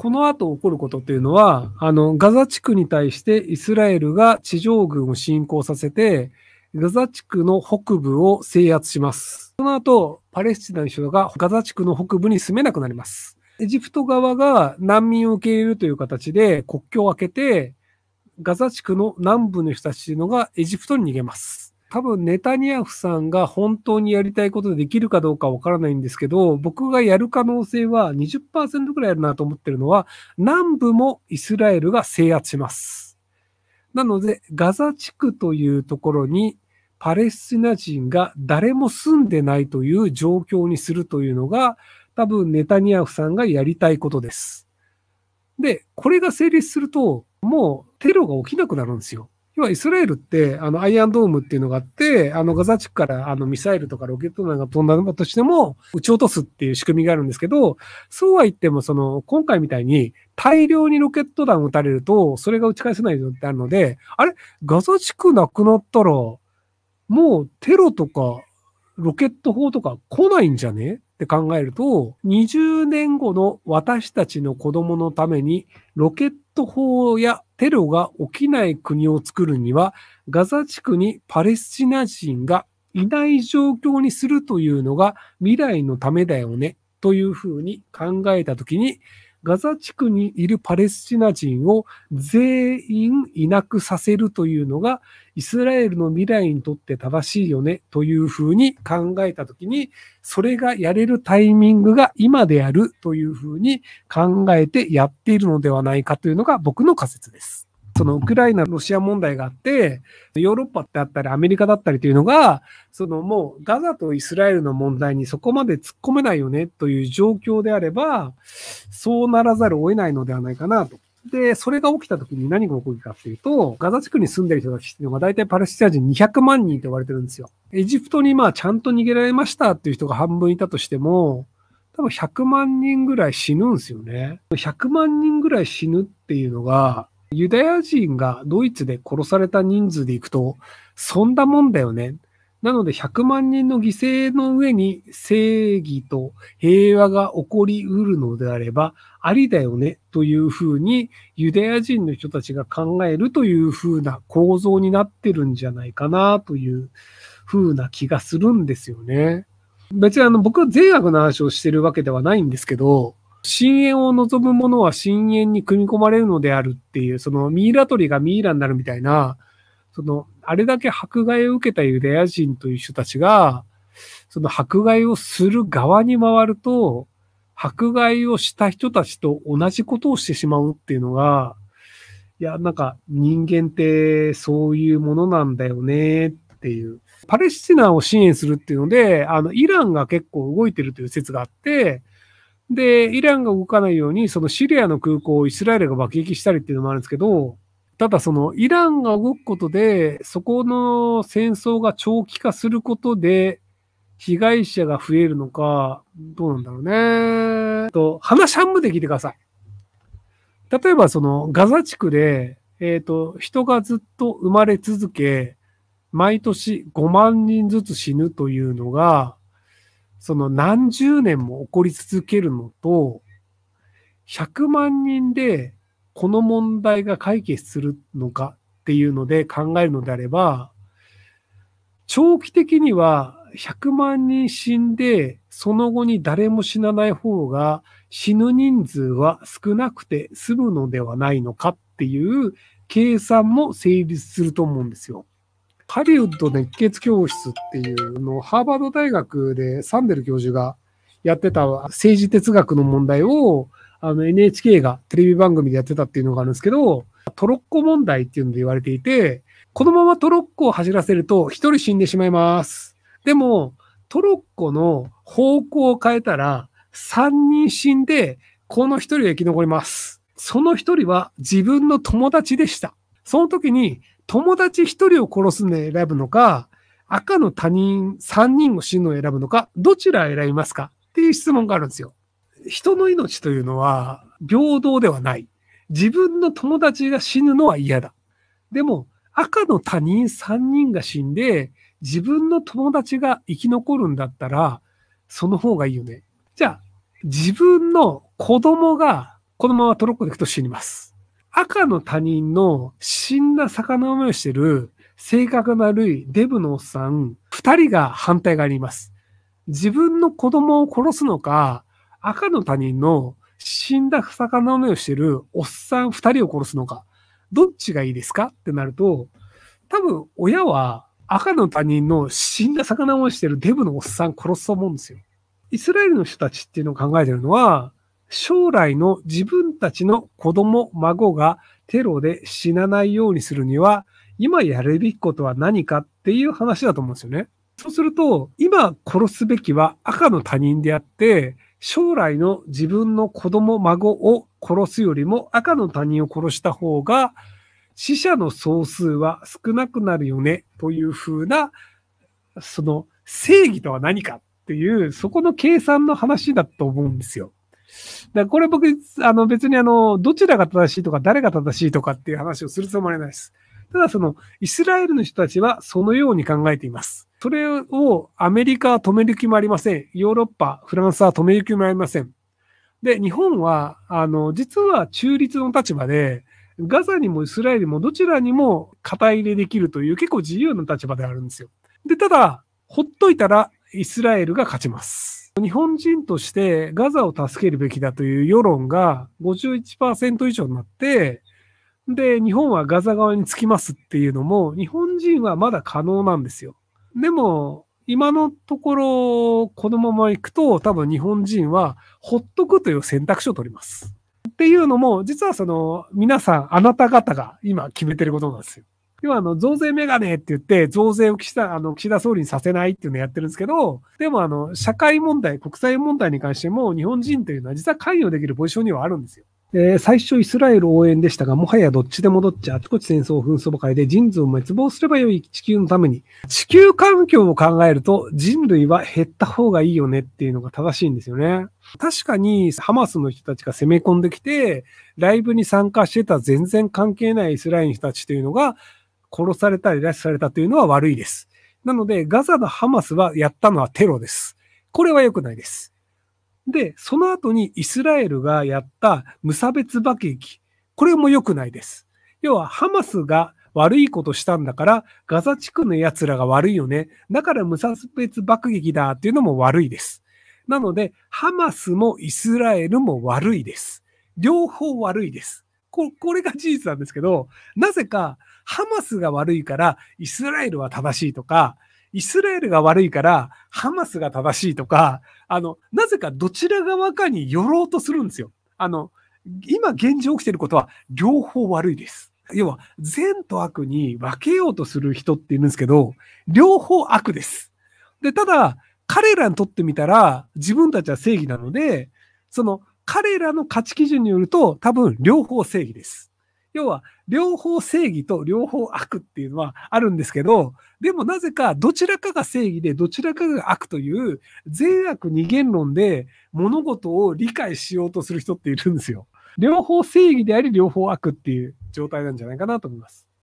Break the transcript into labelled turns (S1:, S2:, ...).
S1: この後起こることっていうのは、あの、ガザ地区に対してイスラエルが地上軍を侵攻させて、ガザ地区の北部を制圧します。その後、パレスチナの人がガザ地区の北部に住めなくなります。エジプト側が難民を受け入れるという形で国境を開けて、ガザ地区の南部の人たちのがエジプトに逃げます。多分ネタニヤフさんが本当にやりたいことでできるかどうかわからないんですけど、僕がやる可能性は20%ぐらいあるなと思ってるのは、南部もイスラエルが制圧します。なので、ガザ地区というところにパレスチナ人が誰も住んでないという状況にするというのが、多分ネタニヤフさんがやりたいことです。で、これが成立すると、もうテロが起きなくなるんですよ。要はイスラエルって、あの、アイアンドームっていうのがあって、あの、ガザ地区からあのミサイルとかロケット弾が飛んだとしても、撃ち落とすっていう仕組みがあるんですけど、そうは言っても、その、今回みたいに大量にロケット弾撃たれると、それが撃ち返せないのってあるので、あれガザ地区なくなったら、もうテロとか、ロケット砲とか来ないんじゃねって考えると、20年後の私たちの子供のために、ロケット砲やテロが起きない国を作るには、ガザ地区にパレスチナ人がいない状況にするというのが未来のためだよね、というふうに考えたときに、ガザ地区にいるパレスチナ人を全員いなくさせるというのが、イスラエルの未来にとって正しいよねというふうに考えたときに、それがやれるタイミングが今であるというふうに考えてやっているのではないかというのが僕の仮説です。そのウクライナ、ロシア問題があって、ヨーロッパってあったりアメリカだったりというのが、そのもうガザとイスラエルの問題にそこまで突っ込めないよねという状況であれば、そうならざるを得ないのではないかなと。で、それが起きた時に何が起こるかっていうと、ガザ地区に住んでる人たちっていうのが大体パレスチナ人200万人って言われてるんですよ。エジプトにまあちゃんと逃げられましたっていう人が半分いたとしても、多分100万人ぐらい死ぬんですよね。100万人ぐらい死ぬっていうのが、ユダヤ人がドイツで殺された人数でいくと、そんなもんだよね。なので100万人の犠牲の上に正義と平和が起こりうるのであれば、ありだよねというふうにユダヤ人の人たちが考えるというふうな構造になってるんじゃないかなというふうな気がするんですよね。別にあの僕は善悪の話をしてるわけではないんですけど、深淵を望む者は深淵に組み込まれるのであるっていう、そのミイラ取りがミイラになるみたいな、その、あれだけ迫害を受けたユダヤ人という人たちが、その迫害をする側に回ると、迫害をした人たちと同じことをしてしまうっていうのが、いや、なんか人間ってそういうものなんだよねっていう。パレスチナを支援するっていうので、あの、イランが結構動いてるという説があって、で、イランが動かないように、そのシリアの空港をイスラエルが爆撃したりっていうのもあるんですけど、ただそのイランが動くことで、そこの戦争が長期化することで、被害者が増えるのか、どうなんだろうね。と、話半分で聞いてください。例えばそのガザ地区で、えっ、ー、と、人がずっと生まれ続け、毎年5万人ずつ死ぬというのが、その何十年も起こり続けるのと、100万人でこの問題が解決するのかっていうので考えるのであれば、長期的には100万人死んで、その後に誰も死なない方が死ぬ人数は少なくて済むのではないのかっていう計算も成立すると思うんですよ。ハリウッド熱血教室っていうのをハーバード大学でサンデル教授がやってた政治哲学の問題をあの NHK がテレビ番組でやってたっていうのがあるんですけど、トロッコ問題っていうので言われていて、このままトロッコを走らせると一人死んでしまいます。でも、トロッコの方向を変えたら三人死んで、この一人は生き残ります。その一人は自分の友達でした。その時に友達一人を殺すのを選ぶのか、赤の他人三人を死ぬのを選ぶのか、どちらを選びますかっていう質問があるんですよ。人の命というのは平等ではない。自分の友達が死ぬのは嫌だ。でも、赤の他人3人が死んで、自分の友達が生き残るんだったら、その方がいいよね。じゃあ、自分の子供が、このままトロッコで行くと死にます。赤の他人の死んだ魚の思をしてる性格の悪いデブのおっさん二人が反対があります。自分の子供を殺すのか、赤の他人の死んだ魚の目をしてるおっさん二人を殺すのか、どっちがいいですかってなると、多分親は赤の他人の死んだ魚をしてるデブのおっさん殺すと思うんですよ。イスラエルの人たちっていうのを考えてるのは、将来の自分たちの子供、孫がテロで死なないようにするには、今やるべきことは何かっていう話だと思うんですよね。そうすると、今殺すべきは赤の他人であって、将来の自分の子供、孫を殺すよりも赤の他人を殺した方が、死者の総数は少なくなるよね、というふうな、その正義とは何かっていう、そこの計算の話だと思うんですよ。だこれ僕、あの別にあの、どちらが正しいとか誰が正しいとかっていう話をするつもりないです。ただその、イスラエルの人たちはそのように考えています。それをアメリカは止める気もありません。ヨーロッパ、フランスは止める気もありません。で、日本は、あの、実は中立の立場で、ガザにもイスラエルもどちらにも肩入れできるという結構自由な立場であるんですよ。で、ただ、ほっといたらイスラエルが勝ちます。日本人としてガザを助けるべきだという世論が51%以上になって、で、日本はガザ側につきますっていうのも、日本人はまだ可能なんですよ。でも、今のところ、このまま行くと、多分日本人は、ほっとくという選択肢を取ります。っていうのも、実はその、皆さん、あなた方が今決めてることなんですよ。要はあの、増税メガネって言って、増税を岸田、あの、岸田総理にさせないっていうのをやってるんですけど、でもあの、社会問題、国際問題に関しても、日本人というのは実は関与できるポジションにはあるんですよ。えー、最初イスラエル応援でしたが、もはやどっちでもどっちあちこち戦争紛争ばかりで人数を滅亡すればよい地球のために、地球環境を考えると人類は減った方がいいよねっていうのが正しいんですよね。確かにハマスの人たちが攻め込んできて、ライブに参加してた全然関係ないイスラエルの人たちというのが、殺されたり拉致されたというのは悪いです。なので、ガザのハマスはやったのはテロです。これは良くないです。で、その後にイスラエルがやった無差別爆撃。これも良くないです。要は、ハマスが悪いことしたんだから、ガザ地区の奴らが悪いよね。だから無差別爆撃だっていうのも悪いです。なので、ハマスもイスラエルも悪いです。両方悪いです。ここれが事実なんですけど、なぜかハマスが悪いからイスラエルは正しいとか、イスラエルが悪いからハマスが正しいとか、あの、なぜかどちら側かに寄ろうとするんですよ。あの、今現状起きてることは両方悪いです。要は善と悪に分けようとする人っているんですけど、両方悪です。で、ただ、彼らにとってみたら自分たちは正義なので、その彼らの価値基準によると、多分両方正義です。要は、両方正義と両方悪っていうのはあるんですけど、でもなぜかどちらかが正義でどちらかが悪という善悪二元論で物事を理解しようとする人っているんですよ。両方正義であり両方悪っていう状態なんじゃないかなと思います。